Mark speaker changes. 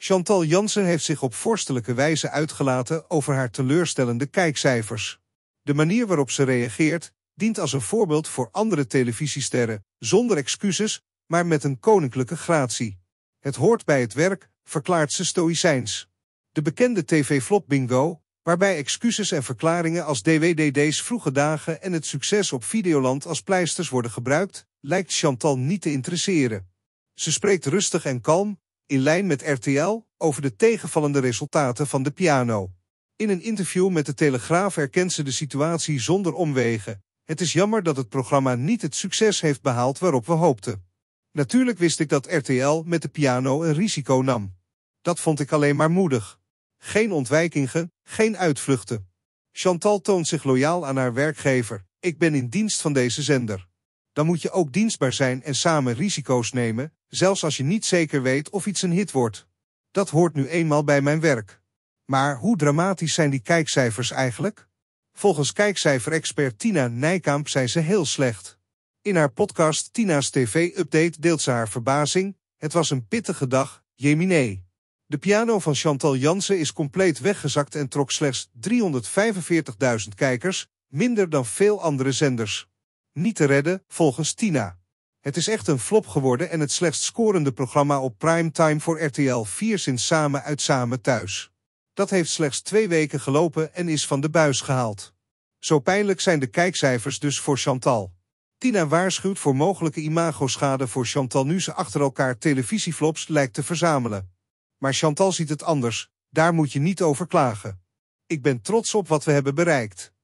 Speaker 1: Chantal Jansen heeft zich op vorstelijke wijze uitgelaten over haar teleurstellende kijkcijfers. De manier waarop ze reageert dient als een voorbeeld voor andere televisiesterren, zonder excuses, maar met een koninklijke gratie. Het hoort bij het werk, verklaart ze stoïcijns. De bekende tv-flop bingo, waarbij excuses en verklaringen als DWDD's vroege dagen en het succes op Videoland als pleisters worden gebruikt, lijkt Chantal niet te interesseren. Ze spreekt rustig en kalm, in lijn met RTL, over de tegenvallende resultaten van de piano. In een interview met de Telegraaf erkent ze de situatie zonder omwegen. Het is jammer dat het programma niet het succes heeft behaald waarop we hoopten. Natuurlijk wist ik dat RTL met de piano een risico nam. Dat vond ik alleen maar moedig. Geen ontwijkingen, geen uitvluchten. Chantal toont zich loyaal aan haar werkgever. Ik ben in dienst van deze zender dan moet je ook dienstbaar zijn en samen risico's nemen, zelfs als je niet zeker weet of iets een hit wordt. Dat hoort nu eenmaal bij mijn werk. Maar hoe dramatisch zijn die kijkcijfers eigenlijk? Volgens kijkcijferexpert Tina Nijkamp zijn ze heel slecht. In haar podcast Tina's TV-update deelt ze haar verbazing. Het was een pittige dag, Jemine. De piano van Chantal Jansen is compleet weggezakt en trok slechts 345.000 kijkers, minder dan veel andere zenders niet te redden, volgens Tina. Het is echt een flop geworden en het slechtst scorende programma op primetime voor RTL 4 sinds Samen uit Samen Thuis. Dat heeft slechts twee weken gelopen en is van de buis gehaald. Zo pijnlijk zijn de kijkcijfers dus voor Chantal. Tina waarschuwt voor mogelijke imagoschade voor Chantal nu ze achter elkaar televisieflops lijkt te verzamelen. Maar Chantal ziet het anders, daar moet je niet over klagen. Ik ben trots op wat we hebben bereikt.